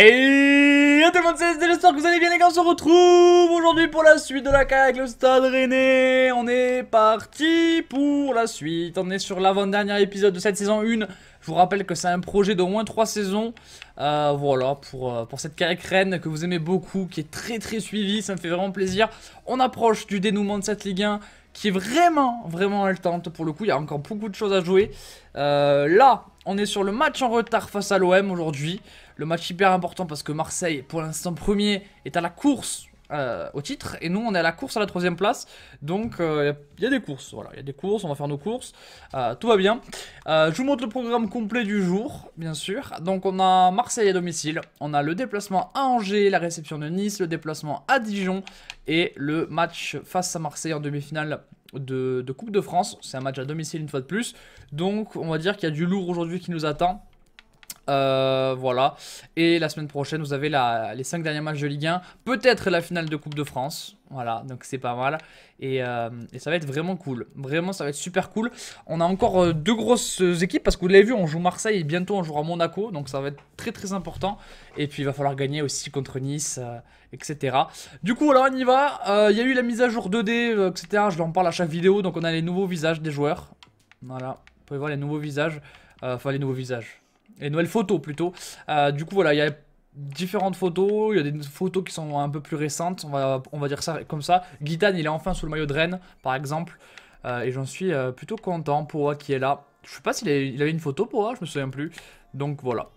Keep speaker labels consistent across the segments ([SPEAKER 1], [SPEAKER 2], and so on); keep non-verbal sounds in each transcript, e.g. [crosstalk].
[SPEAKER 1] Hey tout le monde, c'est j'espère que vous allez bien les gars, on se retrouve aujourd'hui pour la suite de la avec le Stade René On est parti pour la suite, on est sur l'avant-dernier épisode de cette saison 1 Je vous rappelle que c'est un projet d'au moins 3 saisons euh, Voilà, pour, euh, pour cette carrière Rennes que vous aimez beaucoup, qui est très très suivie, ça me fait vraiment plaisir On approche du dénouement de cette Ligue 1 qui est vraiment, vraiment haletante pour le coup. Il y a encore beaucoup de choses à jouer. Euh, là, on est sur le match en retard face à l'OM aujourd'hui. Le match hyper important parce que Marseille, pour l'instant premier, est à la course euh, au titre. Et nous, on est à la course à la troisième place. Donc, il euh, y a des courses. Voilà, il y a des courses. On va faire nos courses. Euh, tout va bien. je vous montre le programme complet du jour, bien sûr. Donc, on a Marseille à domicile. On a le déplacement à Angers, la réception de Nice, le déplacement à Dijon et le match face à Marseille en demi-finale. de Coupe de France, c'est un match à domicile une fois de plus, donc on va dire qu'il y a du lourd aujourd'hui qui nous attend, euh, voilà. Et la semaine prochaine, vous avez les 5 derniers matchs de Ligue 1. Peut-être la finale de Coupe de France. Voilà, donc c'est pas mal. Euh, et, ça va être vraiment cool. Vraiment, ça va être super cool. On a encore euh, deux grosses équipes parce que vous l'avez vu, on joue Marseille et bientôt on jouera Monaco. Donc ça va être très très important. Et puis il va falloir gagner aussi contre Nice, etc. Du coup, alors on y va. Il y a eu la mise à jour 2D, etc. Je en parle à chaque vidéo. Donc on a les nouveaux visages des joueurs. Voilà, vous pouvez voir les nouveaux visages. Enfin, les nouveaux visages les nouvelles photos plutôt. Euh, du coup, voilà, il y a différentes photos, il y a des photos qui sont un peu plus récentes, on va, on va dire ça comme ça. Guitane, il est enfin sous le maillot de Rennes, par exemple, euh, et j'en suis euh, plutôt content pour qui est là. Je sais pas s'il il avait une photo pour moi, je me souviens plus, donc voilà.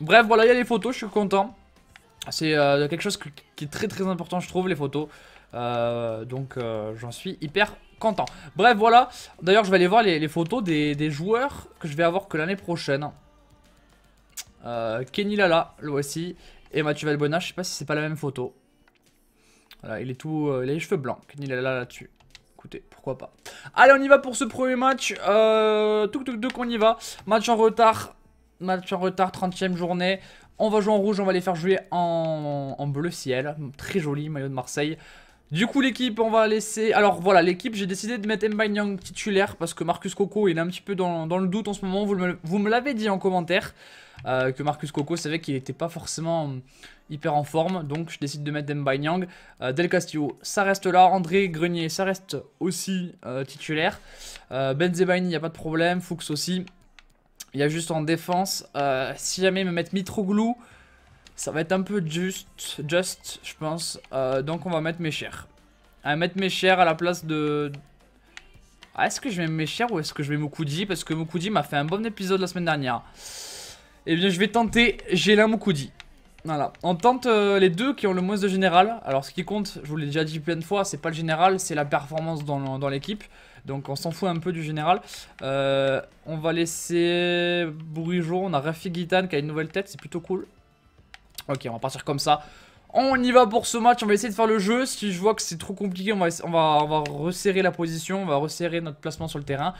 [SPEAKER 1] Bref, voilà, il y a les photos, je suis content. C'est quelque chose qui est très très important, je trouve, les photos. donc j'en suis hyper content. Bref, voilà. D'ailleurs, je vais aller voir les, photos des joueurs que je vais avoir que l'année prochaine. Euh, Kenny Lala, le voici. Et Mathieu Valbona, je sais pas si c'est pas la même photo. Voilà, il est tout. Euh, il a les cheveux blancs. Kenny Lala là-dessus. Écoutez, pourquoi pas. Allez, on y va pour ce premier match. Euh, tout tout qu'on y va. Match en retard. Match en retard, 30ème journée. On va jouer en rouge, on va les faire jouer en, bleu ciel. Très joli, maillot de Marseille. Du coup l'équipe on va laisser, alors voilà l'équipe j'ai décidé de mettre Nyang titulaire parce que Marcus Coco il est un petit peu dans, le doute en ce moment, vous me l'avez dit en commentaire euh, que Marcus Coco, savait qu'il n'était pas forcément euh, hyper en forme, donc je décide de mettre Demba Yang euh, Del Castillo, ça reste là. André Grenier, ça reste aussi titulaire. Benzema, il n'y a pas de problème. Fuchs aussi. Il y a juste en défense. si jamais me mettre Mitroglou, ça va être un peu juste, just, je pense. donc on va mettre mes chers. mettre mes chers à la place de... Ah, est-ce que je mets mes ou est-ce que je mets Mukudi Parce que Mukudi m'a fait un bon épisode la semaine dernière. Eh bien, je vais tenter Gélin Moukoudi. Voilà, on tente euh, les deux qui ont le moins de général. Alors, ce qui compte, je vous l'ai déjà dit plein de fois, c'est pas le général, c'est la performance dans l'équipe. Donc, on s'en fout un peu du général. Euh, on va laisser Bourigeau. On a Rafi Guitane qui a une nouvelle tête, c'est plutôt cool. Ok, on va partir comme ça. On y va pour ce match, on va essayer de faire le jeu. Si je vois que c'est trop compliqué, on va, on, va, on va resserrer la position, on va resserrer notre placement sur le terrain.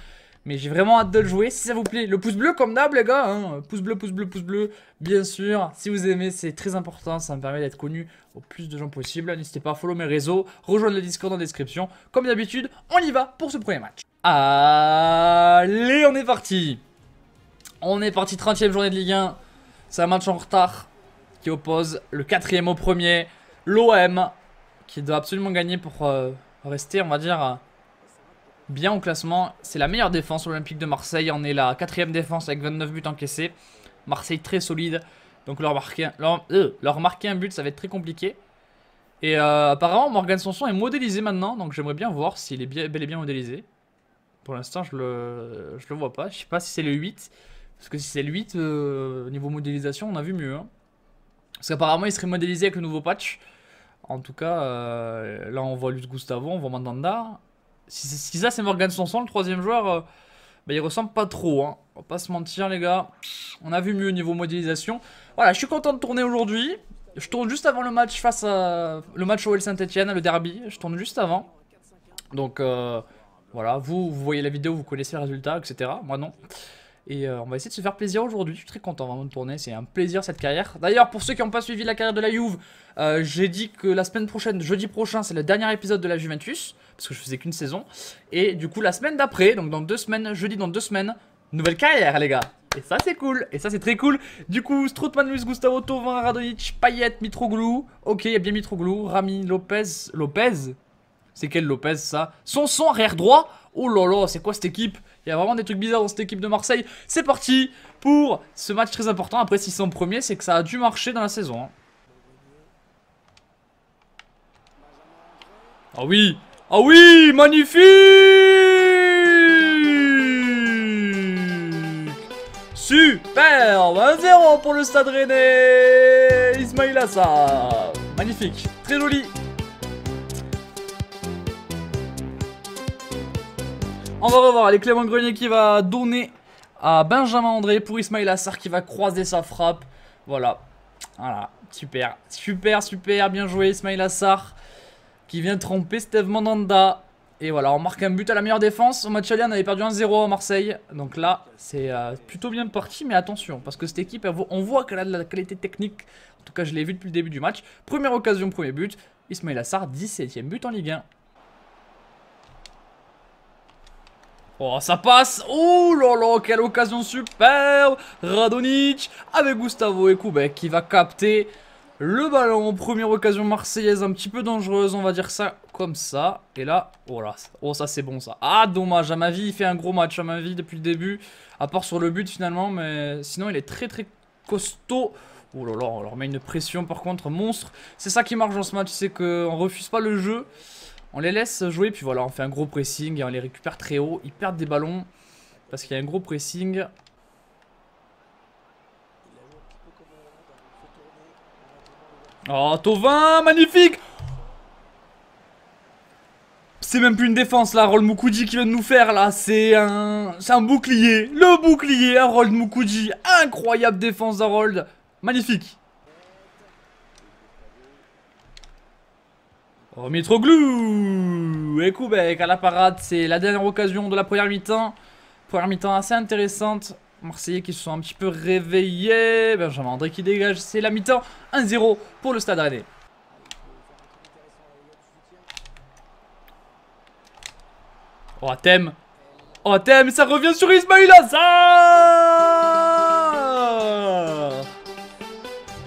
[SPEAKER 1] Mais j'ai vraiment hâte de le jouer. Si ça vous plaît, le pouce bleu comme d'hab, les gars. Hein. Pouce bleu, pouce bleu, pouce bleu. Bien sûr, si vous aimez, c'est très important. Ça me permet d'être connu au plus de gens possible. N'hésitez pas à follow mes réseaux, rejoindre le Discord en description. Comme d'habitude, on y va pour ce premier match. Allez, on est parti. On est parti, 30ème journée de Ligue 1. C'est un match en retard qui oppose le quatrième au premier. L'OM qui doit absolument gagner pour euh, rester, on va dire bien au classement. C'est la meilleure défense. Olympique de Marseille On est la quatrième défense avec 29 buts encaissés. Marseille très solide. Donc leur marquer, euh, leur, marquer un but, ça va être très compliqué. Et euh, apparemment, Morgan Sanson est modélisé maintenant. Donc j'aimerais bien voir s'il est bien, bel et bien modélisé. Pour l'instant, je le, je le vois pas. Je sais pas si c'est le 8. Parce que si c'est le 8, euh, niveau modélisation, on a vu mieux. Hein. Parce qu'apparemment, il serait modélisé avec le nouveau patch. En tout cas, là, on voit Luis Gustavo, on voit Mandanda. Si, ça c'est Morgan Sanson, le troisième joueur, euh, bah, il ressemble pas trop. Hein. On va pas se mentir les gars. On a vu mieux au niveau modélisation. Voilà, je suis content de tourner aujourd'hui. Je tourne juste avant le match face à le match Saint-Etienne, le derby. Je tourne juste avant. Donc euh, voilà, vous, vous voyez la vidéo, vous connaissez le résultat, etc. Moi non. Et euh, on va essayer de se faire plaisir aujourd'hui. Je suis très content vraiment de tourner. C'est un plaisir cette carrière. D'ailleurs, pour ceux qui n'ont pas suivi la carrière de la Juve, euh, j'ai dit que la semaine prochaine, jeudi prochain, c'est le dernier épisode de la Juventus. Parce que je faisais qu'une saison. Et du coup, la semaine d'après, donc dans deux semaines, jeudi dans deux semaines, nouvelle carrière, les gars. Et ça, c'est cool. Et ça, c'est très cool. Du coup, Stroutman, Luis, Gustavo, Tovin, Radovic, Payet, Mitroglou. Ok, il y a bien Mitroglou. Rami, Lopez. Lopez C'est quel Lopez, ça Son son, arrière droit Oh là c'est quoi cette équipe Il y a vraiment des trucs bizarres dans cette équipe de Marseille. C'est parti pour ce match très important. Après, s'ils sont premiers, c'est que ça a dû marcher dans la saison. Hein. Ah oui Ah oui Magnifique Super 1-0 pour le stade rennais Ismail Assa Magnifique Très joli On va revoir les Clément Grenier qui va donner à Benjamin André pour Ismail Assar qui va croiser sa frappe. Voilà. Voilà. Super. Super, super. Bien joué Ismail Assar qui vient tromper Steve Mandanda. Et voilà, on marque un but à la meilleure défense. Au match alien, on avait perdu 1-0 à Marseille. Donc là, c'est euh, plutôt bien parti, mais attention, parce que cette équipe, on voit qu'elle a de la qualité technique. En tout cas, je l'ai vu depuis le début du match. Première occasion, premier but. Ismail Assar, 17ème but en Ligue 1. Oh, ça passe Oh là là, quelle occasion superbe Radonic avec Gustavo et Koubek qui va capter le ballon. Première occasion marseillaise un petit peu dangereuse, on va dire ça comme ça. Et là, oh là, oh ça c'est bon ça. Ah, dommage, à ma vie, il fait un gros match à ma vie depuis le début. À part sur le but finalement, mais sinon il est très très costaud. Oh là là, on leur met une pression par contre, monstre. C'est ça qui marche dans ce match, c'est qu'on refuse pas le jeu. On les laisse jouer, puis voilà, on fait un gros pressing et on les récupère très haut. Ils perdent des ballons parce qu'il y a un gros pressing. Oh, Tovin, magnifique C'est même plus une défense, là, Roll Mukudi qui vient de nous faire, là. C'est un... C'est un bouclier. Le bouclier, Harold Mukudi. Incroyable défense d'Harold. Magnifique. Oh Mitroglou Et Koubek à la parade, c'est la dernière occasion de la première mi-temps. Première mi-temps assez intéressante. Marseillais qui se sont un petit peu réveillés. Benjamin André qui dégage, c'est la mi-temps. 1-0 pour le Stade Rennais. Oh Thème Oh Thème, ça revient sur Ismail Hazard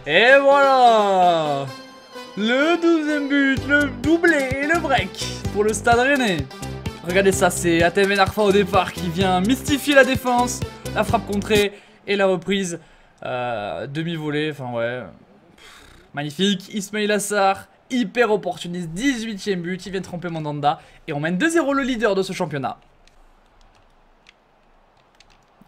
[SPEAKER 1] Et voilà le douzième but, le doublé et le break pour le stade rennais. Regardez ça, c'est Atem Narfa au départ qui vient mystifier la défense. La frappe contrée et la reprise. Euh, demi-volée, enfin ouais. magnifique. Ismail Assar, hyper opportuniste. 18ème but, il vient tromper Mandanda. Et on mène 2-0 le leader de ce championnat.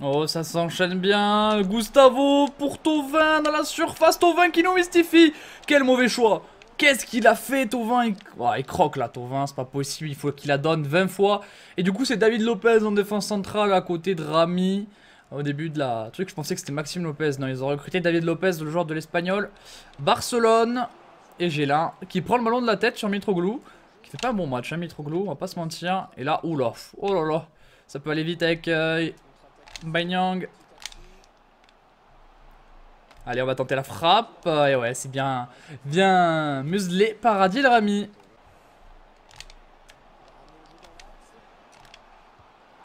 [SPEAKER 1] Oh, ça s'enchaîne bien. Gustavo pour Tovin dans la surface. Tovin qui nous mystifie. Quel mauvais choix. Qu'est-ce qu'il a fait, Tovin il... croque là, Tovin, c'est pas possible. Il faut qu'il la donne 20 fois. Et du coup, c'est David Lopez en défense centrale à côté de Rami. Au début de la truc, je pensais que c'était Maxime Lopez. Non, ils ont recruté David Lopez, le joueur de l'Espagnol. Barcelone. Et j'ai là, qui prend le ballon de la tête sur Mitroglou. Qui fait pas un bon match, hein, Mitroglou, on va pas se mentir. Et là, oula, oh là là, ça peut aller vite avec euh, Banyang. Allez, on va tenter la frappe. Et ouais, c'est bien, bien muselé Paradis le Rami.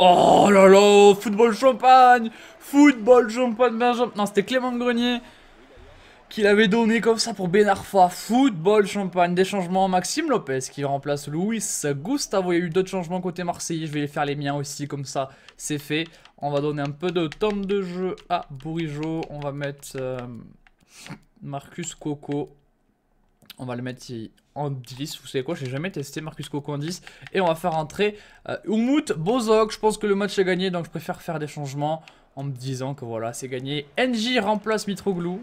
[SPEAKER 1] Oh là là, football champagne Football champagne Benjamin Non, c'était Clément Grenier qu'il avait donné comme ça pour Ben Football champagne, des changements. Maxime Lopez qui remplace Luis Gustavo. Il y a eu d'autres changements côté Marseille. Je vais les faire les miens aussi, comme ça c'est fait. On va donner un peu de temps de jeu à Bourigeau. On va mettre euh, Marcus Coco. On va le mettre en 10. Vous savez quoi, j'ai jamais testé Marcus Coco en 10. Et on va faire entrer euh, Umut Bozok. Je pense que le match est gagné, donc je préfère faire des changements en me disant que voilà, c'est gagné. NJ remplace Mitroglou.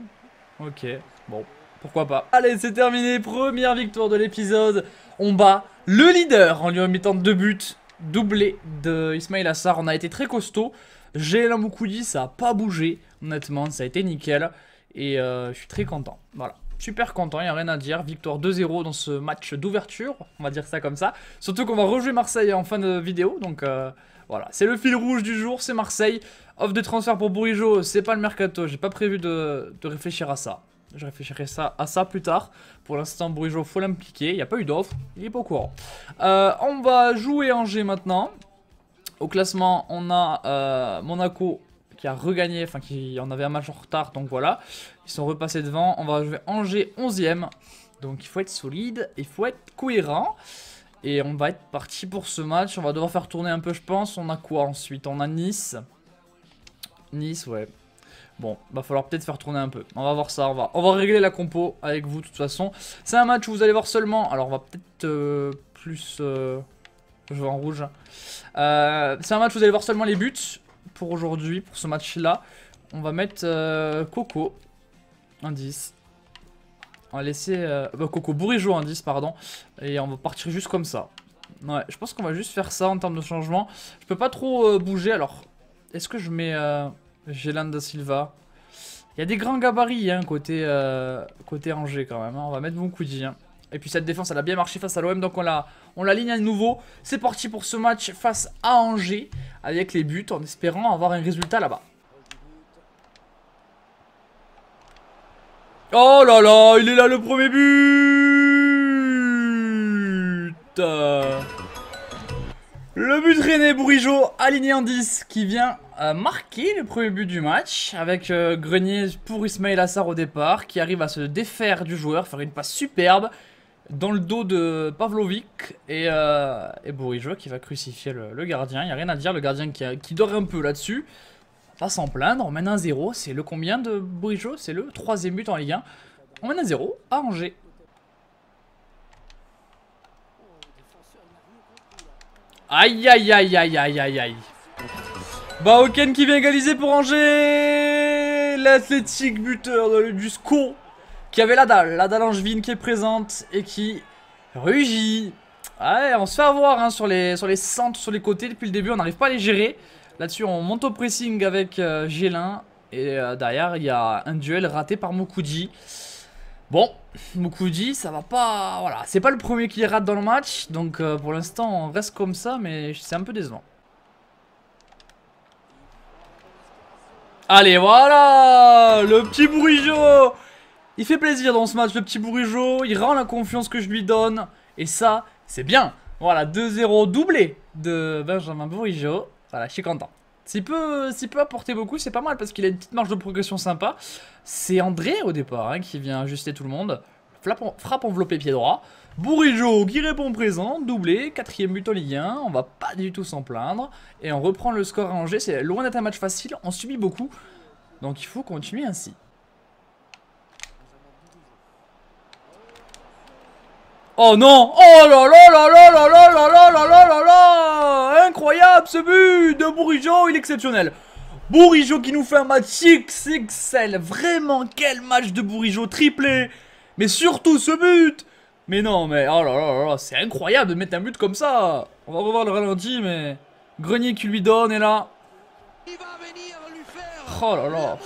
[SPEAKER 1] Ok, bon, pourquoi pas. Allez, c'est terminé, première victoire de l'épisode. On bat le leader en lui remettant deux buts. Doublé de Ismail Assar, on a été très costaud. Gélan Moukoudi, ça a pas bougé, honnêtement, ça a été nickel. Et euh, je suis très content, voilà. Super content, il n'y a rien à dire. Victoire 2-0 dans ce match d'ouverture, on va dire ça comme ça. Surtout qu'on va rejouer Marseille en fin de vidéo, donc... Euh voilà, c'est le fil rouge du jour, c'est Marseille. Offre de transfert pour Bourigeau, c'est pas le mercato, j'ai pas prévu de, réfléchir à ça. Je réfléchirai ça, à ça plus tard. Pour l'instant, Bourigeau, faut l'impliquer. Il n'y a pas eu d'offre, il est pas au courant. Euh, on va jouer Angers maintenant. Au classement, on a euh, Monaco qui a regagné, enfin qui en avait un match en retard, donc voilà. Ils sont repassés devant. On va jouer Angers 11ème. Donc il faut être solide, il faut être cohérent. Et on va être parti pour ce match. On va devoir faire tourner un peu, je pense. On a quoi ensuite On a Nice. Nice, ouais. Bon, va falloir peut-être faire tourner un peu. On va voir ça, on va, on va régler la compo avec vous de toute façon. C'est un match où vous allez voir seulement... Alors on va peut-être euh, plus... Euh, je vais en rouge. Euh, c'est un match où vous allez voir seulement les buts pour aujourd'hui, pour ce match-là. On va mettre Coco. Un 10. On va laisser euh, bah, Coco Bourigeau en 10, pardon. Et on va partir juste comme ça. Ouais, je pense qu'on va juste faire ça en termes de changement. Je peux pas trop euh, bouger, alors... Est-ce que je mets euh, Gélanda Silva Il y a des grands gabarits, hein, côté, euh, côté Angers, quand même. Hein. On va mettre mon coudi. hein. Et puis cette défense, elle a bien marché face à l'OM, donc on la, on à nouveau. C'est parti pour ce match face à Angers, avec les buts, en espérant avoir un résultat là-bas. Oh là là, il est là le premier but Le but René Bourigeau, aligné en 10, qui vient euh, marquer le premier but du match, avec euh, Grenier pour Ismaël Assar au départ, qui arrive à se défaire du joueur, faire une passe superbe dans le dos de Pavlovic et, euh, qui va crucifier le, gardien. Il n'y a rien à dire, le gardien qui dort un peu là-dessus. Pas s'en plaindre, on mène 1-0, c'est le combien de Bourigeau C'est le troisième but en Ligue 1. On mène 1-0 à Angers. Aïe aïe aïe aïe aïe aïe aïe. Baoken qui vient égaliser pour Angers L'athlétique buteur du SCO qui avait la dalle, la dalle angevine qui est présente et qui rugit. Ouais, on se fait avoir hein, sur, les, sur les centres, sur les côtés depuis le début, on n'arrive pas à les gérer. Là-dessus, on monte au pressing avec euh, Gélin. Et euh, derrière, il y a un duel raté par Mukudi. Bon, Mukudi, ça va pas... Voilà, c'est pas le premier qui rate dans le match. Donc euh, pour l'instant, on reste comme ça, mais c'est un peu décevant. Allez, voilà Le petit Bourigeau Il fait plaisir dans ce match, le petit Bourigeau. Il rend la confiance que je lui donne. Et ça, c'est bien. Voilà, 2-0 doublé de Benjamin Bourigeau. Voilà, je suis content. S'il peut, apporter beaucoup, c'est pas mal parce qu'il a une petite marge de progression sympa. C'est André au départ hein, qui vient ajuster tout le monde. Frappe, frappe pied droit. Bourrigeau qui répond présent, doublé, quatrième but en Ligue on va pas du tout s'en plaindre. Et on reprend le score à Angers, c'est loin d'être un match facile, on subit beaucoup. Donc il faut continuer ainsi. Oh non Oh là là là là là là là là là là là là Incroyable ce but de Bourigeau, il est exceptionnel Bourigeau qui nous fait un match XXL Vraiment, quel match de Bourigeau triplé Mais surtout ce but Mais non, mais oh là là là, c'est incroyable de mettre un but comme ça On va revoir le ralenti, mais... Grenier qui lui donne, et là... Oh là là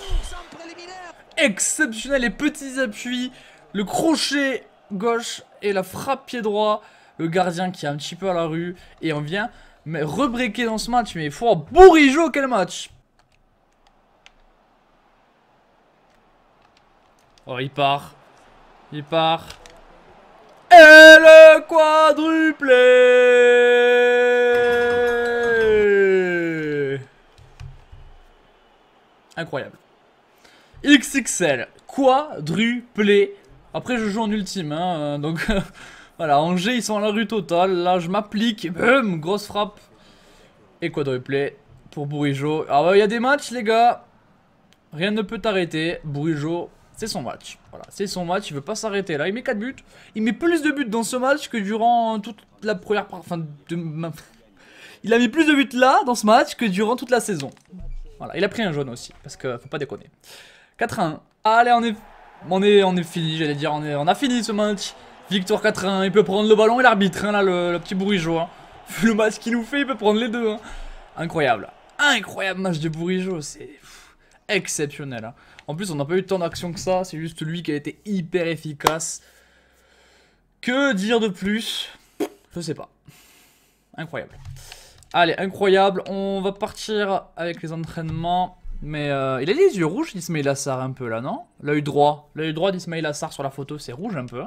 [SPEAKER 1] Exceptionnel, les petits appuis, le crochet gauche et la frappe pied droit. Le gardien qui est un petit peu à la rue. Et on vient rebreaker dans ce match. Mais faut bourrigeau quel match Oh, il part. Il part. Et le quadruplé Incroyable. XXL, quadruplé après, je joue en ultime, hein, euh, donc [laughs] voilà, Angers, ils sont à la rue totale. Là, je m'applique, boum, grosse frappe. Et quadruplé pour Bourigeau. Alors, euh, il y a des matchs, les gars. Rien ne peut t'arrêter. Bourigeau, c'est son match. Voilà, c'est son match, il veut pas s'arrêter. Là, il met 4 buts. Il met plus de buts dans ce match que durant toute la première... Enfin, [laughs] il a mis plus de buts là, dans ce match, que durant toute la saison. Voilà, il a pris un jaune aussi, parce que faut pas déconner. 4-1. Allez, on est on est, on est fini, j'allais dire, on, est, on a fini ce match. Victoire 4-1, il peut prendre le ballon et l'arbitre, hein, là, le, petit bourrigeau. Hein. [laughs] le match qu'il nous fait, il peut prendre les deux. Hein. Incroyable. Incroyable match de bourrigeau, c'est exceptionnel. En plus, on n'a pas eu tant d'action que ça, c'est juste lui qui a été hyper efficace. Que dire de plus Je sais pas. Incroyable. Allez, incroyable. On va partir avec les entraînements. Mais euh, il a les yeux rouges, Ismail Assar, un peu là, non L'œil droit. L'œil droit d'Ismail Assar sur la photo, c'est rouge un peu.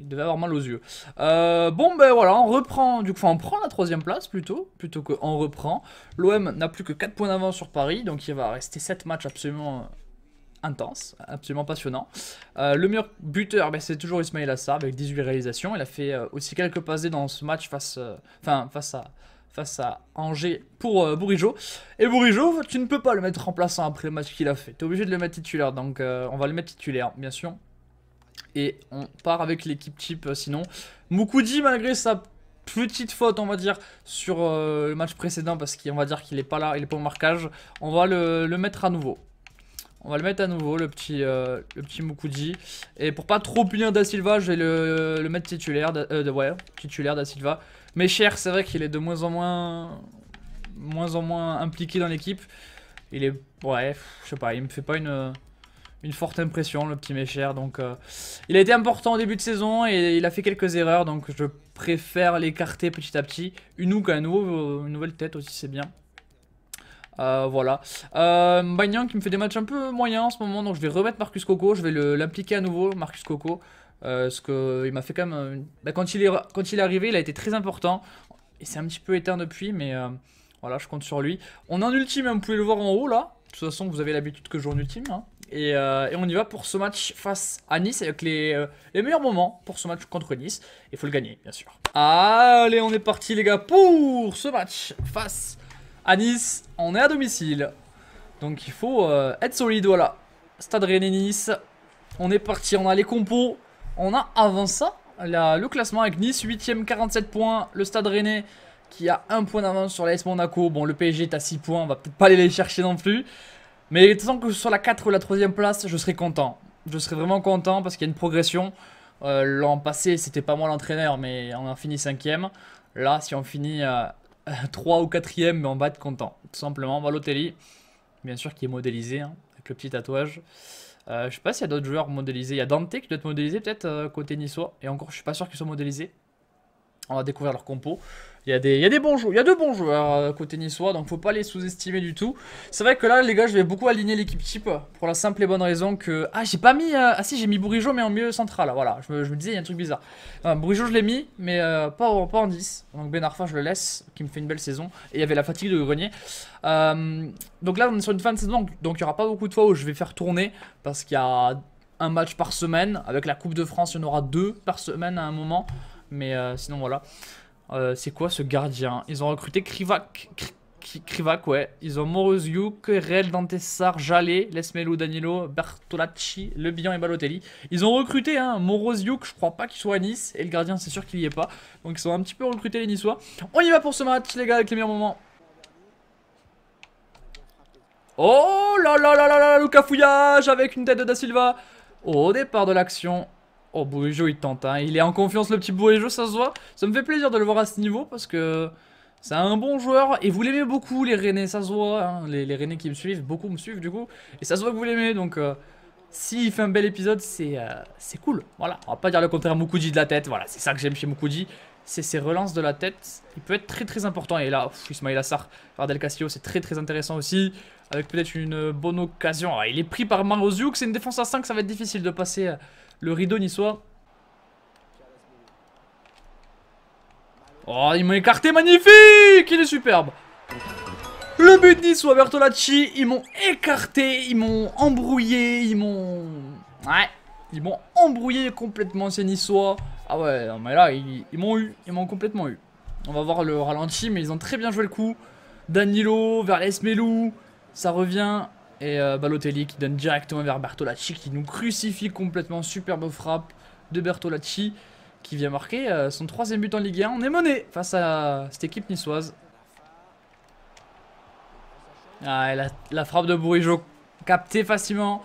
[SPEAKER 1] Il devait avoir mal aux yeux. Euh, bon, ben voilà, on reprend. Du coup, on prend la troisième place plutôt, plutôt qu'on reprend. L'OM n'a plus que 4 points d'avance sur Paris, donc il va rester 7 matchs absolument intense, absolument passionnant. Euh, le meilleur buteur, ben, c'est toujours Ismail Assar avec 18 réalisations. Il a fait aussi quelques passes dans ce match face, enfin, face à face à Angers pour euh, Et Bourigeau, tu ne peux pas le mettre en remplaçant hein, après le match qu'il a fait. Tu es obligé de le mettre titulaire, donc euh, on va le mettre titulaire, bien sûr. Et on part avec l'équipe type, euh, sinon. Moukoudi, malgré sa petite faute, on va dire, sur euh, le match précédent, parce qu'on va dire qu'il est pas là, il n'est pas au marquage, on va le, mettre à nouveau. On va le mettre à nouveau, le petit, le petit Et pour pas trop punir Da Silva, je vais le, le mettre titulaire, de, ouais, titulaire Da Silva. Mais c'est vrai qu'il est de moins en moins, moins en moins impliqué dans l'équipe. Il est, ouais, je sais pas, il me fait pas une, une forte impression, le petit Mécher. Donc, euh, il a été important au début de saison et il a fait quelques erreurs. Donc, je préfère l'écarter petit à petit. Une ou nouveau, une nouvelle tête aussi, c'est bien. Euh, voilà. Euh, qui me fait des matchs un peu moyens en ce moment. Donc, je vais remettre Marcus Coco. Je vais l'impliquer à nouveau, Marcus Coco parce euh, qu'il m'a fait quand même... Euh, bah, quand, il est, quand il est arrivé, il a été très important. Et c'est un petit peu éteint depuis, mais euh, voilà, je compte sur lui. On est en ultime, hein, vous pouvez le voir en haut, là. De toute façon, vous avez l'habitude que je joue en ultime. Hein. Et, on y va pour ce match face à Nice avec les, meilleurs moments pour ce match contre Nice. Il faut le gagner, bien sûr. Allez, on est parti, les gars, pour ce match face à Nice. On est à domicile. Donc, il faut être solide, voilà. Stade Rennais-Nice. On est parti, on a les compos. On a avant ça le classement avec Nice, 8ème 47 points, le Stade Rennais qui a un point d'avance sur l'AS Monaco. Bon, le PSG est à 6 points, on va peut-être pas aller les chercher non plus. Mais toute que sur la 4 ou la 3ème place, je serai content. Je serais vraiment content parce qu'il y a une progression. Euh, l'an passé, c'était pas moi l'entraîneur, mais on a fini 5ème. Là, si on finit 3 euh, [laughs] ou 4ème, on va être content. Tout simplement, Balotelli, bien sûr qui est modélisé, hein, avec le petit tatouage. Euh, je sais pas s'il y a d'autres joueurs modélisés. Il y a Dante qui doit être modélisé peut-être euh, côté niçois. Et encore, je suis pas sûr qu'ils soient modélisés. On va découvrir leur compo. Il y, a des, des bons joueurs, il y a deux bons joueurs euh, côté niçois, donc faut pas les sous-estimer du tout. C'est vrai que là, les gars, je vais beaucoup aligner l'équipe type pour la simple et bonne raison que ah j'ai pas mis euh, ah si j'ai mis Bourigeau mais en milieu central. Voilà, je me, disais il y a un truc bizarre. Enfin, je l'ai mis, mais euh, pas, en, pas en 10. Donc Ben je le laisse, qui me fait une belle saison. Et il y avait la fatigue de Grenier. donc là, on est sur une fin de saison, donc il y aura pas beaucoup de fois où je vais faire tourner parce qu'il y a un match par semaine. Avec la Coupe de France, il y en aura deux par semaine à un moment. Mais euh, sinon, voilà. Euh, c'est quoi ce gardien Ils ont recruté Krivak. Krivak, ouais. Ils ont Moroziuk, Real Dantessar, Jalé, Lesmelo, Danilo, Bertolacci, Le Bihan et Balotelli. Ils ont recruté hein, Moroziuk, je crois pas qu'il soit à Nice. Et le gardien, c'est sûr qu'il y est pas. Donc ils ont un petit peu recruté les Niçois. On y va pour ce match, les gars, avec les meilleurs moments. Oh là là là là là, Le cafouillage avec une tête de Da Silva. Au départ de l'action, Oh, Boejo il tente. Hein. Il est en confiance, le petit Boejo ça se voit. Ça me fait plaisir de le voir à ce niveau parce que c'est un bon joueur. Et vous l'aimez beaucoup, les Rennais, ça se voit. Hein. Les, les, qui me suivent, beaucoup me suivent du coup. Et ça se voit que vous l'aimez. Donc, euh, s'il fait un bel épisode, c'est euh, c'est cool. Voilà, on va pas dire le contraire à Mukudi de la tête. Voilà, c'est ça que j'aime chez Mukudi. C'est ses relances de la tête. Il peut être très très important. Et là, pff, Ismail Assar, Fardel Castillo, c'est très très intéressant aussi. Avec peut-être une bonne occasion. Ah, il est pris par Marozuk, C'est une défense à 5. Ça va être difficile de passer euh, le rideau niçois. Oh, ils m'ont écarté. Magnifique Il est superbe. Le but niçois, Bertolacci. Ils m'ont écarté. Ils m'ont embrouillé. Ils m'ont... Ouais. Ils m'ont embrouillé complètement ces niçois. Ah ouais, mais là, ils, m'ont eu. Ils m'ont complètement eu. On va voir le ralenti, mais ils ont très bien joué le coup. Danilo, vers Melou, ça revient et euh, Balotelli qui donne directement vers Bertolacci qui nous crucifie complètement. Superbe frappe de Bertolacci qui vient marquer euh, son troisième but en Ligue 1. On est mené face à cette équipe niçoise. Ah, et la, frappe de Bourigeau captée facilement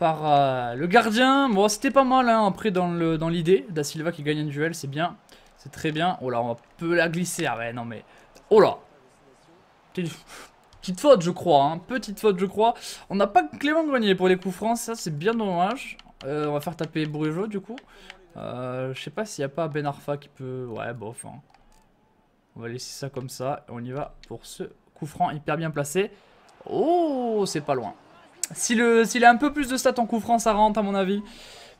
[SPEAKER 1] par euh, le gardien. Bon, c'était pas mal hein, après dans l'idée. Dans da Silva qui gagne un duel, c'est bien. C'est très bien. Oh là, on peut la glisser. Ah ouais, non mais... Oh là Petite faute, je crois. Hein. Petite faute, je crois. On n'a pas Clément Grenier pour les coups francs. Ça, c'est bien dommage. Euh, on va faire taper Brujo, du coup. Euh, je sais pas s'il n'y a pas Ben Arfa qui peut... Ouais, bof. On va laisser ça comme ça. on y va pour ce coup franc hyper bien placé. Oh, c'est pas loin. S'il a un peu plus de stats en coup franc, ça rentre, à mon avis.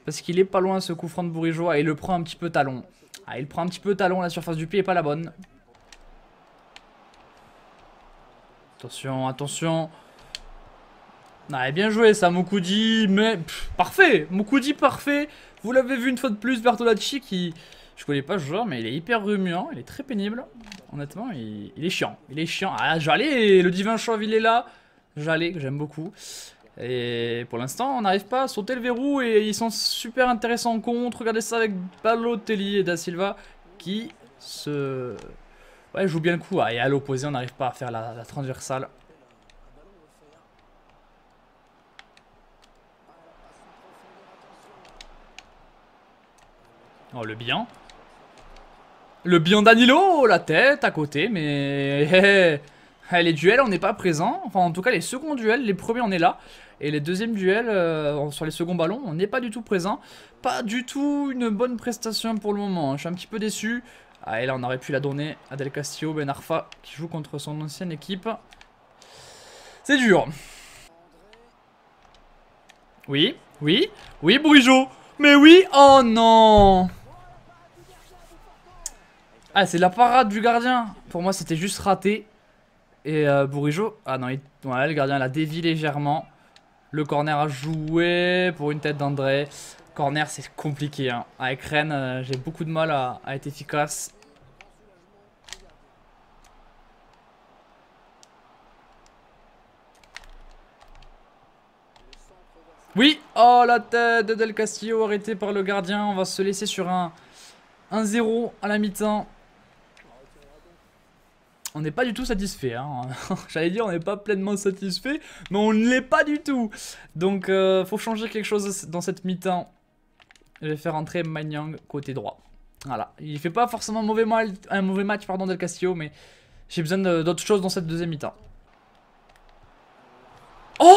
[SPEAKER 1] Parce qu'il est pas loin, ce coup franc de Bourigeois. Et il le prend un petit peu talon. Ah, il prend un petit peu talon. La surface du pied est pas la bonne. Attention, attention. Ah, bien joué ça, Moukoudi, mais parfait, Moukoudi parfait. Vous l'avez vu une fois de plus, Bertolacci qui, je connais pas ce joueur, mais il est hyper remuant, il est très pénible. Honnêtement, il, est chiant, il est chiant. Ah, j'allais, le divin chauve, il est là. J'allais, que j'aime beaucoup. Et pour l'instant, on n'arrive pas à sauter le verrou et ils sont super intéressants en contre. Regardez ça avec Balotelli et Da Silva qui se Ouais, joue bien le coup. Ah, et à l'opposé, on n'arrive pas à faire la, transversale. Oh, le bien. Le bien d'Anilo La tête à côté, mais... [laughs] Eh, eh, les duels, on n'est pas présent. Enfin, en tout cas, les seconds duels, les premiers, on est là. Et les deuxièmes duels, euh, sur les seconds ballons, on n'est pas du tout présent. Pas du tout une bonne prestation pour le moment. Hein. Je suis un petit peu déçu. Ah, et là, on aurait pu la donner à Del Castillo Benarfa qui joue contre son ancienne équipe. C'est dur. Oui, oui, oui, Brujo. Mais oui, oh non Ah, c'est la parade du gardien. Pour moi, c'était juste raté. Et euh, ah non, le gardien l'a dévié légèrement. Le corner a joué pour une tête d'André. Corner, c'est compliqué. Hein. Avec Rennes, euh, j'ai beaucoup de mal à, être efficace. Oui Oh, la tête de Del Castillo arrêtée par le gardien. On va se laisser sur un 1-0 à la mi-temps. On n'est pas du tout satisfait. Hein. [laughs] J'allais dire on n'est pas pleinement satisfait, mais on ne l'est pas du tout. Donc, il euh, faut changer quelque chose dans cette mi-temps. Je vais faire entrer Magnang côté droit. Voilà. Il fait pas forcément mauvais, un mauvais match pardon, Del Castillo, mais j'ai besoin d'autre chose dans cette deuxième mi-temps. Oh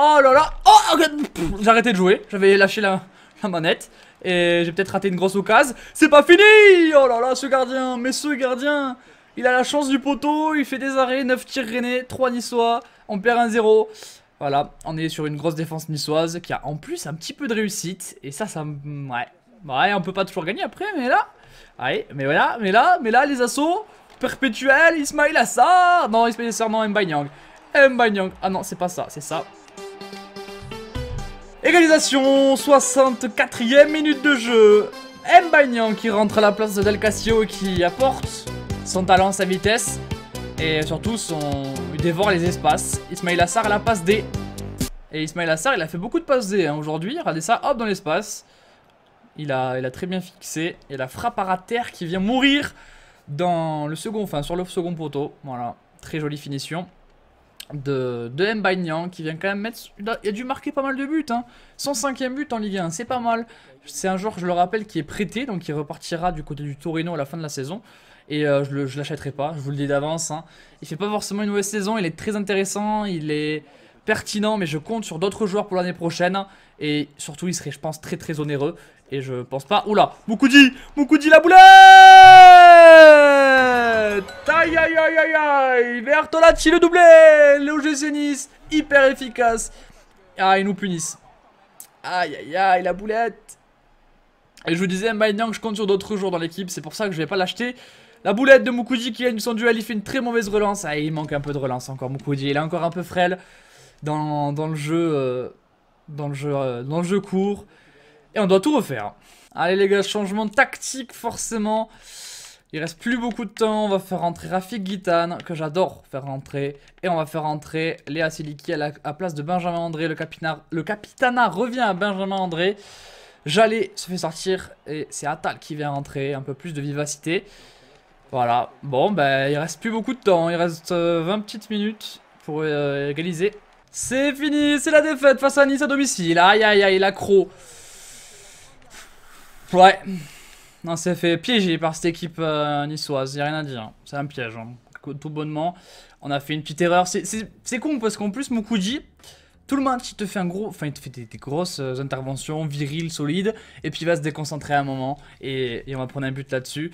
[SPEAKER 1] Oh là là Oh J'ai arrêté de jouer, j'avais lâché la, manette. Et j'ai peut-être raté une grosse occasion. C'est pas fini Oh là là, ce gardien Mais ce gardien Il a la chance du poteau, il fait des arrêts, 9 tirs rennais, 3 niçois, on perd 1-0. Voilà, on est sur une grosse défense niçoise qui a en plus un petit peu de réussite. Et ça, ça... Ouais. Ouais, on peut pas toujours gagner après, mais là... Ouais, mais voilà, mais là, mais là, les assauts perpétuels, Ismail Assar Non, Ismail Assar, non, Mba Nyang. Mba Ah non, c'est pas ça, c'est ça. Égalisation, 64 e minute de jeu. Mbagnan qui rentre à la place de Del Castillo et qui apporte son talent, sa vitesse et surtout son... dévore les espaces. Ismail Assar la passe D. Et Ismail Assar il a fait beaucoup de passes D hein, aujourd'hui. Regardez ça, hop dans l'espace. Il a, il a très bien fixé. Et la frappe à terre qui vient mourir dans le second, fin sur le second poteau. Voilà, très jolie finition de, de qui vient quand même mettre... Il a, dû marquer pas mal de buts. Hein. Son cinquième but en Ligue 1, c'est pas mal. C'est un joueur, je le rappelle, qui est prêté, donc il repartira du côté du Torino à la fin de la saison. Et euh, je l'achèterai pas, je vous le dis d'avance. Hein. Il fait pas forcément une mauvaise saison, il est très intéressant, il est pertinent, mais je compte sur d'autres joueurs pour l'année prochaine. Et surtout, il serait, je pense, très très onéreux. Et je pense pas... Oula Moukoudi Moukoudi la boulette Aïe aïe aïe aïe aïe le doublé Léo Gessenis Hyper efficace Ah, ils nous punissent. Aïe aïe aïe, la boulette Et je vous disais, que je compte sur d'autres joueurs dans l'équipe. C'est pour ça que je vais pas l'acheter. La boulette de Moukoudi qui une son duel, il fait une très mauvaise relance. Ah, il manque un peu de relance encore, Moukoudi. Il est encore un peu frêle dans, le jeu, euh, dans le jeu, euh, dans le jeu court. Et on doit tout refaire. Allez les gars, changement de tactique forcément. Il reste plus beaucoup de temps, on va faire rentrer Rafik Guitane, que j'adore faire rentrer. Et on va faire rentrer Léa Siliki à la place de Benjamin André. Le, capitana, le Capitana revient à Benjamin André. J'allais se fait sortir et c'est Atal qui vient rentrer, un peu plus de vivacité. Voilà, bon ben il reste plus beaucoup de temps, il reste 20 euh, petites minutes pour égaliser. C'est fini, c'est la défaite face à Nice à domicile. Aïe, aïe, aïe, l'accro. Ouais. On s'est fait piéger par cette équipe niçoise. Euh, niçoise, y rien à dire. C'est un piège, hein. tout bonnement. On a fait une petite erreur. C'est con parce qu'en plus, Moukoudji, tout le monde il te fait un gros, enfin, il te fait des, grosses euh, interventions viriles, solides, et puis il va se déconcentrer à un moment, et, et on va prendre un but là-dessus.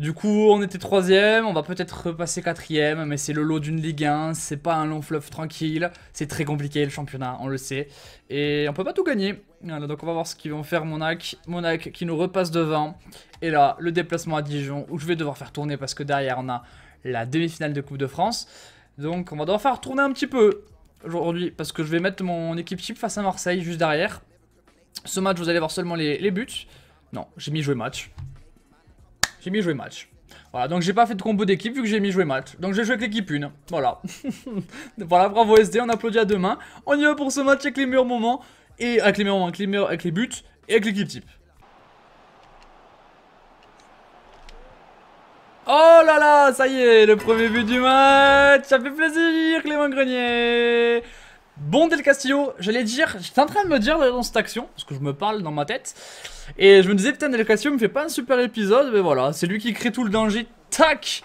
[SPEAKER 1] Du coup, on était troisième, on va peut-être repasser quatrième, mais c'est le lot d'une Ligue 1, c'est pas un long fleuve tranquille, c'est très compliqué le championnat, on le sait, et on peut pas tout gagner. donc on va voir ce qu'ils vont faire Monac, Monac qui nous repasse devant, et là, le déplacement à Dijon, où je vais devoir faire tourner parce que derrière on a la demi-finale de Coupe de France, donc on va devoir faire tourner un petit peu aujourd'hui, parce que je vais mettre mon équipe chip face à Marseille juste derrière. Ce match, vous allez voir seulement les, les buts. Non, j'ai mis jouer match, j'ai mis jouer match. Voilà, donc j'ai pas fait de combo d'équipe vu que j'ai mis jouer match. Donc j'ai joué avec l'équipe 1. Voilà. [laughs] voilà, bravo SD, on applaudit à demain. On y va pour ce match avec les meilleurs moments. Et avec les meilleurs moments, avec les, meilleurs, avec les buts et avec l'équipe type. Oh là là, ça y est, le premier but du match. Ça fait plaisir, Clément Grenier. Bon Del Castillo, j'allais dire, j'étais en train de me dire dans cette action, parce que je me parle dans ma tête, et je me disais putain Del Castillo me fait pas un super épisode, mais voilà, c'est lui qui crée tout le danger, tac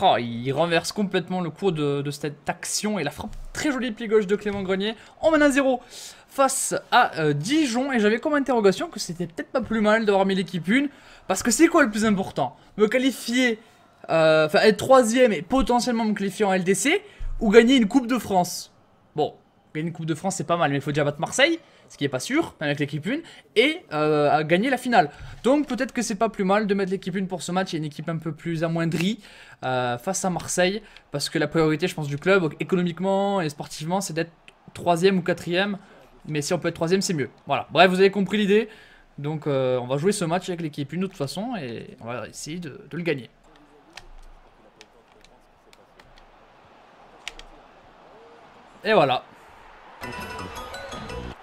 [SPEAKER 1] oh, Il renverse complètement le cours de, cette action, et la frappe très jolie pied gauche de Clément Grenier, on mène à 0 face à euh, Dijon, et j'avais comme interrogation que c'était peut-être pas plus mal d'avoir mis l'équipe 1, parce que c'est quoi le plus important Me qualifier, euh, enfin être troisième et potentiellement me qualifier en LDC, ou gagner une Coupe de France Bon, Gagner une Coupe de France, c'est pas mal, mais il faut déjà battre Marseille, ce qui est pas sûr, avec l'équipe 1, et euh, gagner la finale. Donc peut-être que c'est pas plus mal de mettre l'équipe 1 pour ce match et une équipe un peu plus amoindrie euh, face à Marseille, parce que la priorité, je pense, du club, économiquement et sportivement, c'est d'être troisième ou quatrième. Mais si on peut être troisième, c'est mieux. Voilà. Bref, vous avez compris l'idée. Donc euh, on va jouer ce match avec l'équipe 1 de toute façon, et on va essayer de le gagner. Et voilà,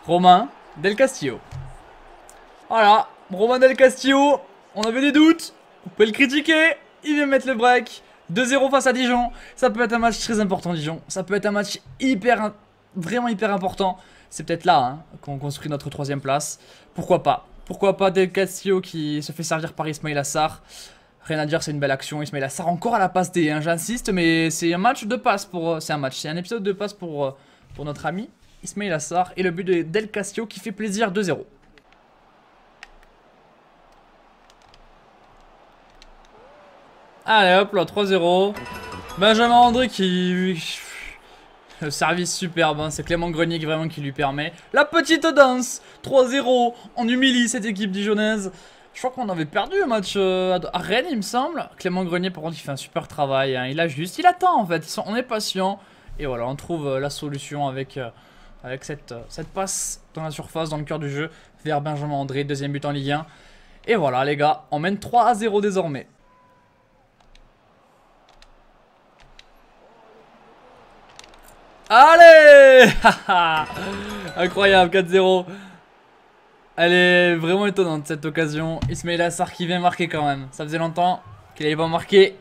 [SPEAKER 1] Romain Del Castillo. Voilà, Romain Del Castillo, on avait des doutes, on peut le critiquer, il vient mettre le break. 2-0 face à Dijon, ça peut être un match très important Dijon, ça peut être un match hyper, vraiment hyper important. C'est peut-être là hein, qu'on construit notre troisième place. Pourquoi pas Pourquoi pas Del Castillo qui se fait servir par Ismail Assar. Rien à dire, c'est une belle action. Ismail Assar encore à la passe D, hein, j'insiste, mais c'est un match de passe pour... Euh, c'est un match, c'est un épisode de passe pour, euh, pour notre ami. Ismail Assar et le but de Del Castillo qui fait plaisir 2-0. Allez hop là, 3-0. Benjamin André qui... Le service superbe, hein, c'est Clément Grenier vraiment qui lui permet. La petite danse 3-0, on humilie cette équipe dijonnaise. Je crois qu'on avait perdu un match euh, à Rennes, il me semble. Clément Grenier, par contre, il fait un super travail. Hein. Il a juste... il attend en fait. On est patient. Et voilà, on trouve euh, la solution avec euh, avec cette, euh, cette passe dans la surface, dans le cœur du jeu, vers Benjamin André, deuxième but en Ligue 1. Et voilà les gars, on mène 3 à 0 désormais. Allez [laughs] Incroyable, 4-0. Elle est vraiment étonnante cette occasion. Ismail Assar qui vient marquer quand même. Ça faisait longtemps qu'il n'avait pas marqué.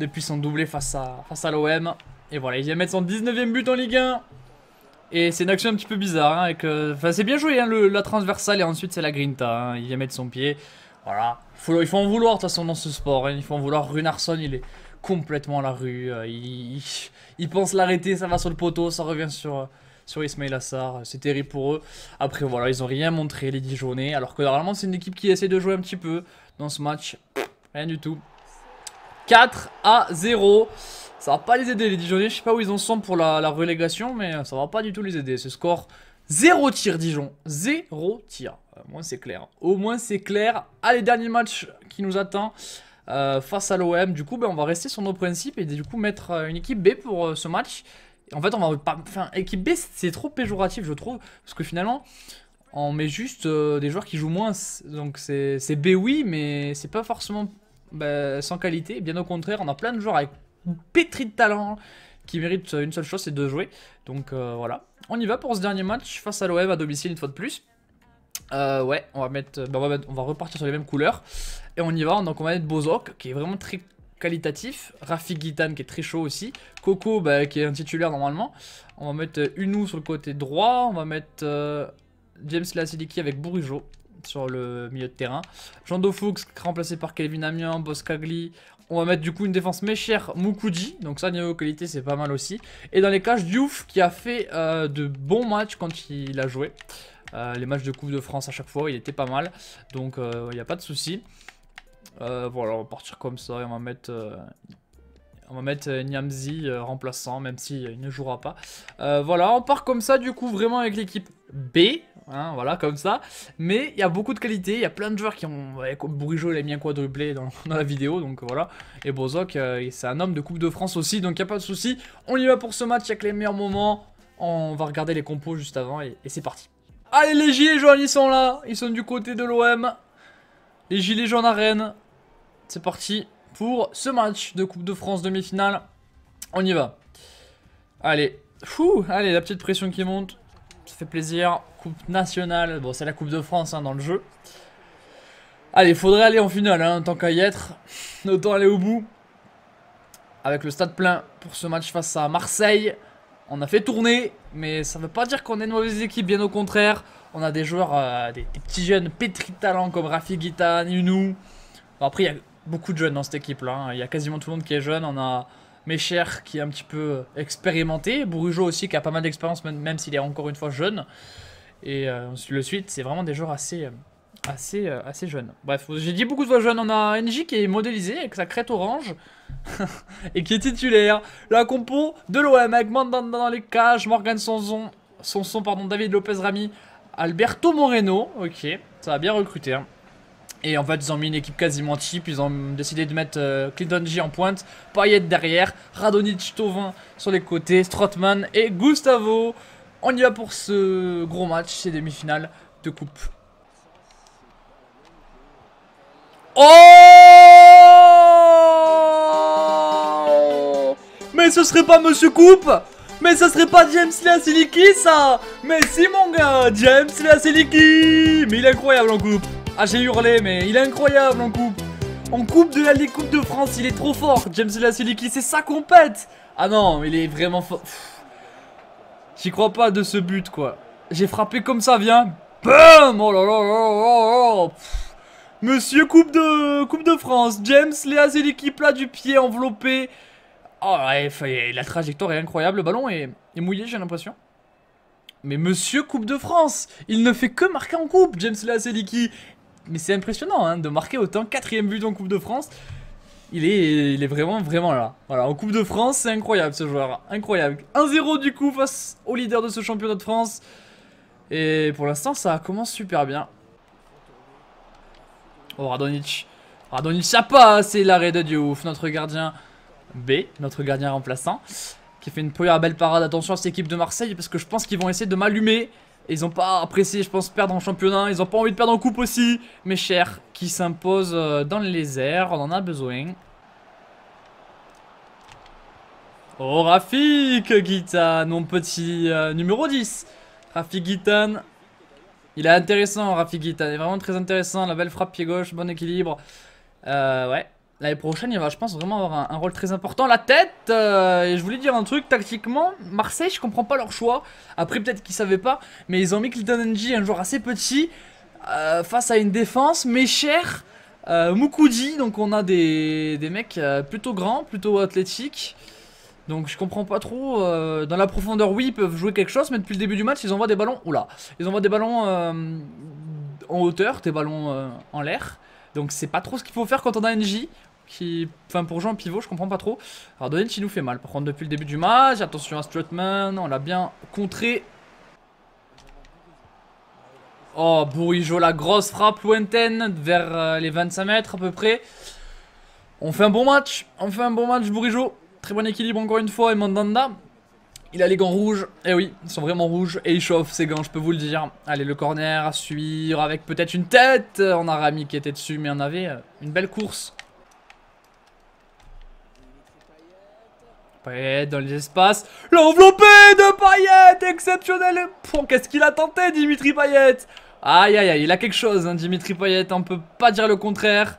[SPEAKER 1] Depuis son doublé face à, face à l'OM. Et voilà, il vient mettre son 19ème but en Ligue 1. Et c'est une action un petit peu bizarre. avec, hein, c'est bien joué, hein, le, la transversale et ensuite c'est la grinta. Hein, il vient mettre son pied. Voilà. il faut en vouloir de toute façon dans ce sport. il faut en vouloir. Runarsson, il est complètement à la rue. Euh, il, pense l'arrêter, ça va sur le poteau, ça revient sur, euh, sur Ismail Assar. Euh, c'est terrible pour eux. Après, voilà, ils ont rien montré, les journées Alors que normalement, c'est une équipe qui essaie de jouer un petit peu dans ce match. Rien du tout. 4 à 0. Ça va pas les aider les Dijonais, je sais pas où ils en sont pour la, relégation, mais euh, ça va pas du tout les aider. Ce score, zéro tir Dijon, 0 tir. Au euh, moins c'est clair, hein. au moins c'est clair. Allez, dernier match qui nous attend euh, face à l'OM. Du coup, ben, on va rester sur nos principes et du coup mettre une équipe B pour ce match. En fait, on va pas... Enfin, équipe B, c'est trop péjoratif, je trouve, parce que finalement on met juste des joueurs qui jouent moins. Donc c'est B oui, mais c'est pas forcément ben, sans qualité. Bien au contraire, on a plein de joueurs avec pétri de talent, qui mérite une seule chose, c'est de jouer. Donc euh, voilà. On y va pour ce dernier match face à l'OM à domicile une fois de plus. Euh, ouais, euh, bah, on va mettre, on, va repartir sur les mêmes couleurs. Et on y va, donc on va mettre Bozok, qui est vraiment très qualitatif. Rafi Gitan, qui est très chaud aussi. Coco, bah, qui est un titulaire normalement. On va mettre Unou sur le côté droit. On va mettre James Lassiliki avec Bourigeau sur le milieu de terrain. Jean Dofoux remplacé par Kelvin Amiens, Boscagli. On va mettre du coup une défense méchère Mukudi, Donc ça niveau qualité c'est pas mal aussi. Et dans les caches, Diouf qui a fait euh, de bons matchs quand il a joué. Euh, les matchs de Coupe de France à chaque fois il était pas mal. Donc euh, il n'y a pas de souci. voilà on va partir comme ça et on va mettre... On va mettre Niamzi remplaçant, même s'il ne jouera pas. voilà, on part comme ça, du coup, vraiment avec l'équipe B. Hein, voilà, comme ça. Mais il y a beaucoup de qualité, il y a plein de joueurs qui ont... comme Bourigeau l'a mis un quadruplé [laughs] dans, la vidéo, donc voilà. Et Bozok, euh, c'est un homme de Coupe de France aussi, donc il n'y a pas de souci. On y va pour ce match avec les meilleurs moments. On va regarder les compos juste avant et, c'est parti. Allez, les gilets jaunes, ils sont là. Ils sont du côté de l'OM. Les gilets jaunes à Rennes. C'est parti pour ce match de Coupe de France demi-finale. On y va. Allez. Fou, allez, la petite pression qui monte. Ça fait plaisir. Coupe nationale. Bon, c'est la Coupe de France hein, dans le jeu. Allez, faudrait aller en finale, hein, tant qu'à y être. [laughs] Autant aller au bout. Avec le stade plein pour ce match face à Marseille. On a fait tourner, mais ça ne veut pas dire qu'on est une mauvaise équipe, bien au contraire. On a des joueurs, euh, des, petits jeunes pétris de talent comme Rafi Guitane, Younou Bon, après, il y a beaucoup de jeunes dans cette équipe-là. Hein. Il y a quasiment tout le monde qui est jeune. On a Méchère qui est un petit peu euh, expérimenté. Bourujo aussi qui a pas mal d'expérience, même s'il est encore une fois jeune. Et euh, le suite, c'est vraiment des joueurs assez, euh, assez, euh, assez jeunes. Bref, j'ai dit beaucoup de fois jeunes. On a Ng qui est modélisé avec sa crête orange [laughs] et qui est titulaire. La compo de l'OM avec Mandanda dans les cages, Morgan Sanson, Sanson pardon, David Lopez-Rami, Alberto Moreno. Ok, ça a bien recruté. Hein. Et en fait, ils ont mis une équipe quasiment cheap Ils ont décidé de mettre Clinton en pointe, Payet derrière, Radonic Tovin sur les côtés, Strotman et Gustavo. On y va pour ce gros match, ces demi-finales de coupe. Oh Mais ce serait pas Monsieur Coupe Mais ce serait pas James Lassiliki ça Mais si mon gars James qui Mais il est incroyable en coupe Ah j'ai hurlé mais il est incroyable en coupe En coupe de la Ligue Coupe de France, il est trop fort James qui c'est ça compète. Ah non, il est vraiment fort J'y crois pas de ce but, quoi. J'ai frappé comme ça, viens. Bam Oh là là là là Monsieur Coupe de, Coupe de France, James Léa l'équipe, plat du pied enveloppé. Oh, là, la trajectoire est incroyable, le ballon est, mouillé, j'ai l'impression. Mais monsieur Coupe de France, il ne fait que marquer en coupe, James Léa Mais c'est impressionnant hein, de marquer autant, quatrième but en Coupe de France. Il est, il est vraiment, vraiment là. Voilà, en Coupe de France, c'est incroyable ce joueur. Incroyable. 1-0 du coup face au leader de ce championnat de France. Et pour l'instant, ça commence super bien. Oh, Radonic. Radonic, ça passe. C'est l'arrêt de Diouf, notre gardien B, notre gardien remplaçant. Qui fait une première belle parade. Attention à cette équipe de Marseille parce que je pense qu'ils vont essayer de m'allumer. Ils ont pas apprécié, je pense, perdre en championnat. Ils ont pas envie de perdre en coupe aussi. Mes chers, qui s'impose euh, dans le airs. On en a besoin. Oh, Rafik Guitan, mon petit euh, numéro 10. Rafik Guitan. Il est intéressant, Rafik Guitan. Il est vraiment très intéressant. La belle frappe pied gauche, bon équilibre. Euh, ouais. L'année prochaine, il va, je pense, vraiment avoir un, rôle très important. La tête euh, Et je voulais dire un truc, tactiquement, Marseille, je comprends pas leur choix. Après, peut-être qu'ils savaient pas, mais ils ont mis Clinton Ng, un joueur assez petit, euh, face à une défense, mais cher. Euh, donc on a des, mecs euh, plutôt grands, plutôt athlétiques. Donc je comprends pas trop. dans la profondeur, oui, ils peuvent jouer quelque chose, mais depuis le début du match, ils envoient des ballons. Oula, ils envoient des ballons en hauteur, des ballons en l'air. Donc c'est pas trop ce qu'il faut faire quand on a NJ. Enfin, pour jouer en pivot, je comprends pas trop. Alors, Donetsk nous fait mal. Par contre, depuis le début du match, attention à Strutman, on l'a bien contré. Oh, Bourigeau, la grosse frappe lointaine vers euh, les 25 mètres à peu près. On fait un bon match, on fait un bon match, Bourigeau. Très bon équilibre encore une fois, et Mandanda. Il a les gants rouges, et eh oui, ils sont vraiment rouges, et il chauffe ses gants, je peux vous le dire. Allez, le corner à suivre avec peut-être une tête. On a Rami qui était dessus, mais on avait euh, une belle course Payette dans les espaces. L'enveloppé de Payet, Exceptionnel Qu'est-ce qu'il a tenté, Dimitri Payet Aïe, aïe, aïe, il a quelque chose, hein, Dimitri Payet. On peut pas dire le contraire.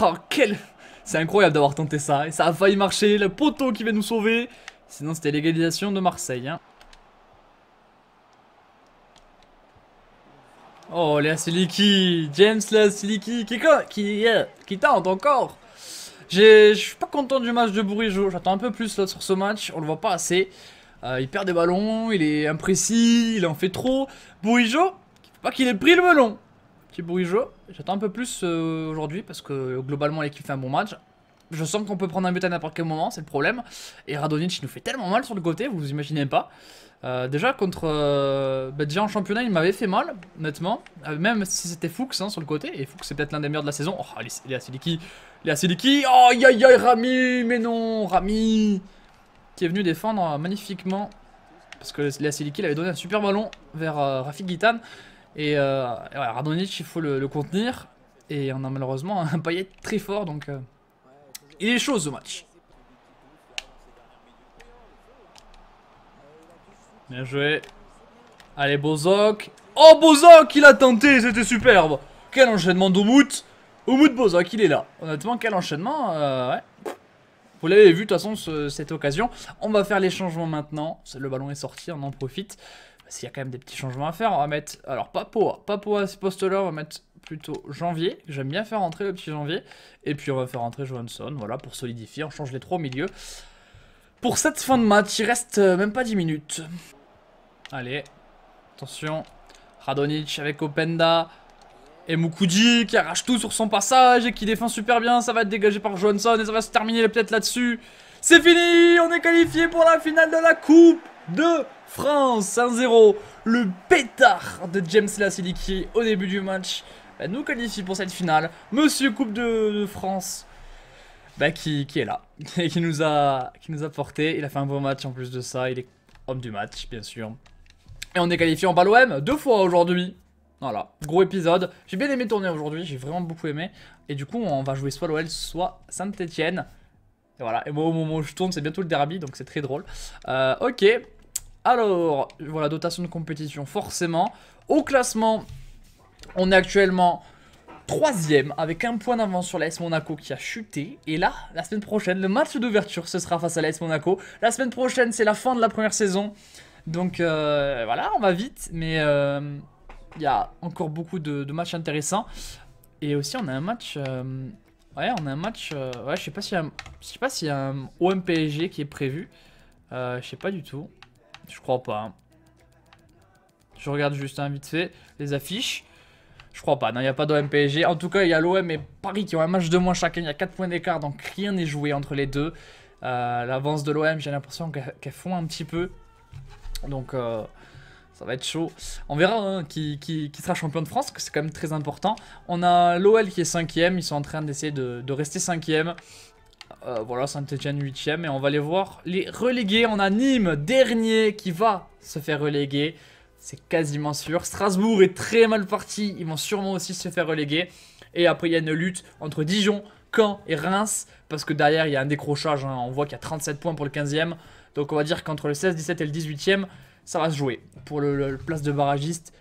[SPEAKER 1] Oh, quel... C'est incroyable d'avoir tenté ça. Et ça a failli marcher. Le poteau qui va nous sauver. Sinon, c'était l'égalisation de Marseille. Hein. Oh, les Siliki James les qui, qui, euh, qui tente encore je suis pas content du match de Bourigeau. J'attends un peu plus sur ce match. On le voit pas assez. Euh, il perd des ballons, il est imprécis, il en fait trop. faut pas qu'il ait pris le melon. Petit Bourigeau, j'attends un peu plus euh, aujourd'hui parce que globalement l'équipe fait un bon match. Je sens qu'on peut prendre un but à n'importe quel moment, c'est le problème. Et Radonic, nous fait tellement mal sur le côté, vous vous imaginez pas. Euh, déjà, contre. Euh, bah, en championnat, il m'avait fait mal, honnêtement. Euh, même si c'était Fuchs hein, sur le côté. Et Fuchs, c'est peut-être l'un des meilleurs de la saison. Oh, les Asiliki Léa Siliki. Oh, aïe aïe Rami. Mais non, Rami. Qui est venu défendre magnifiquement. Parce que Léa Siliki, il avait donné un super ballon vers Rafik Guitane. Et, et il faut le, le, contenir. Et on a malheureusement un paillet très fort. Donc, il est chaud ce match. Bien joué. Allez, Bozok. Oh, Bozok, il a tenté, c'était superbe. Quel enchaînement d'Omout. Omout Bozok, il est là. Honnêtement, quel enchaînement. Euh, Vous l'avez vu, de toute façon, cette occasion. On va faire les changements maintenant. Le ballon est sorti, on en profite. S'il y a quand même des petits changements à faire, on va mettre... Alors, Papoa. Papoa, ce poste-là, on va mettre plutôt janvier. J'aime bien faire entrer le petit janvier. Et puis on va faire entrer Johansson, voilà, pour solidifier. On change les trois au milieu. Pour cette fin de match, il reste euh, même pas 10 minutes. Allez, attention. Radonic avec Openda. Et Mukudi qui arrache tout sur son passage et qui défend super bien. Ça va être dégagé par Johnson et ça va se terminer peut-être là-dessus. C'est fini On est qualifié pour la finale de la Coupe de France 1-0. Le pétard de James Lasiliki au début du match bah, nous qualifie pour cette finale. Monsieur Coupe de, France bah, qui, est là [laughs] et qui nous, a, qui nous a porté. Il a fait un bon match en plus de ça. Il est homme du match, bien sûr. Et on est qualifié en balle OM, deux fois aujourd'hui. Voilà, gros épisode. J'ai bien aimé tourner aujourd'hui, j'ai vraiment beaucoup aimé. Et du coup, on va jouer soit l'OL, soit Saint-Etienne. Et voilà, et moi au moment où je tourne, c'est bientôt le derby, donc c'est très drôle. Euh, ok, alors, voilà, dotation de compétition, forcément. Au classement, on est actuellement troisième avec un point d'avance sur l'AS Monaco qui a chuté. Et là, la semaine prochaine, le match d'ouverture, ce sera face à l'AS Monaco. La semaine prochaine, c'est la fin de la première saison. Donc euh, voilà, on va vite, mais euh, il y a encore beaucoup de, matchs intéressants. Et aussi, on a un match. Euh, ouais, on a un match. ouais, je sais pas si, y, a un, je y a un OMPSG qui est prévu. je sais pas du tout. Je crois pas. Hein. Je regarde juste un hein, vite fait les affiches. Je crois pas, non, il n'y a pas dom En tout cas, il y a l'OM et Paris qui ont un match de moins chacun. Il y a 4 points d'écart, donc rien n'est joué entre les deux. L'avance de l'OM, j'ai l'impression qu'elle fond un petit peu. Donc euh, ça va être chaud. On verra hein, qui, sera champion de France, que c'est quand même très important. On a l'OL qui est cinquième, ils sont en train d'essayer de, rester 5 Euh, voilà, Saint-Etienne 8 et on va les voir les relégués On a Nîmes, dernier, qui va se faire reléguer. C'est quasiment sûr. Strasbourg est très mal parti, ils vont sûrement aussi se faire reléguer. Et après, il y a une lutte entre Dijon, Caen et Reims, parce que derrière, il y a un décrochage. Hein. On voit qu'il y a 37 points pour le 15e. Donc on va dire qu'entre le 16, 17 et le 18e, ça va se jouer pour le, place de barragiste.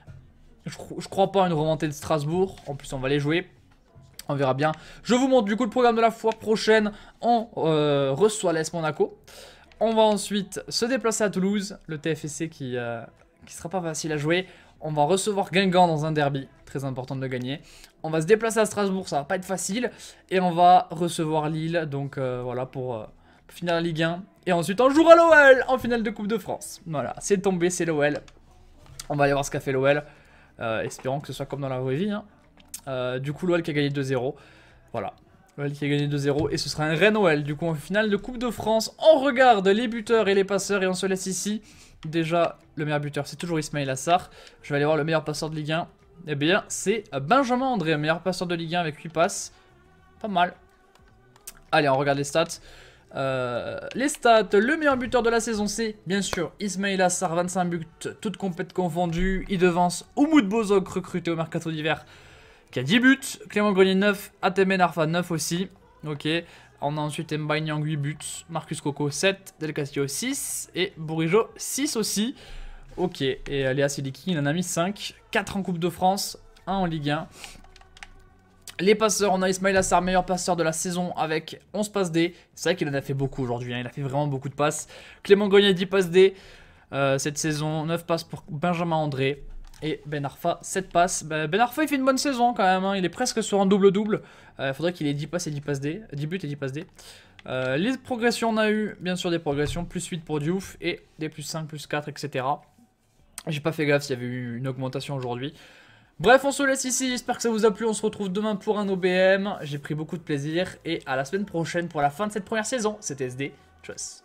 [SPEAKER 1] Je, ne crois pas à une remontée de Strasbourg. En plus, on va les jouer. On verra bien. Je vous montre du coup le programme de la fois prochaine. On euh, reçoit l'Est Monaco. On va ensuite se déplacer à Toulouse. Le TFC qui, euh, qui sera pas facile à jouer. On va recevoir Guingamp dans un derby. Très important de le gagner. On va se déplacer à Strasbourg. Ça va pas être facile. Et on va recevoir Lille. Donc euh, voilà pour finale Ligue 1. Et ensuite, on jour à l'OL en finale de Coupe de France. Voilà, c'est tombé, c'est l'OL. On va aller voir ce qu'a fait l'OL. Euh, espérons que ce soit comme dans la vraie vie. Hein. Euh, du coup, l'OL qui a gagné 2-0. Voilà. L'OL qui a gagné 2-0. Et ce sera un Rennes-OL. Du coup, en finale de Coupe de France, on regarde les buteurs et les passeurs. Et on se laisse ici. Déjà, le meilleur buteur, c'est toujours Ismail Assar. Je vais aller voir le meilleur passeur de Ligue 1. Eh bien, c'est Benjamin André, meilleur passeur de Ligue 1 avec 8 passes. Pas mal. Allez, on regarde les stats. Euh, les stats, le meilleur buteur de la saison, c'est bien sûr Ismail Assar, 25 buts, toutes compètes confondues. Il devance Oumoud Bozog, recruté au mercato d'hiver, qui a 10 buts. Clément Grenier, 9. Atemen Arfa, 9 aussi. Ok. On a ensuite Mbaye 8 buts. Marcus Coco, 7. Del Castillo, 6. Et Bourigeau, 6 aussi. Ok. Et Léa Sidiki, il en a mis 5. 4 en Coupe de France, 1 en Ligue 1. Les passeurs, on a Ismail Assar, meilleur passeur de la saison avec 11 passes D. C'est vrai qu'il en a fait beaucoup aujourd'hui, hein. il a fait vraiment beaucoup de passes. Clément a 10 passes D euh, cette saison, 9 passes pour Benjamin André. Et Ben Arfa, 7 passes. Bah, ben Arfa, il fait une bonne saison quand même. Hein. Il est presque sur un double-double. Il euh, faudrait qu'il ait 10 passes et 10 passes D. 10 buts et 10 passes D. Euh, les progressions, on a eu bien sûr des progressions. Plus 8 pour Diouf et des plus 5, plus 4, etc. J'ai pas fait gaffe s'il y avait eu une augmentation aujourd'hui. Bref, on se laisse ici, j'espère que ça vous a plu, on se retrouve demain pour un OBM, j'ai pris beaucoup de plaisir, et à la semaine prochaine pour la fin de cette première saison, c'était SD, tchuss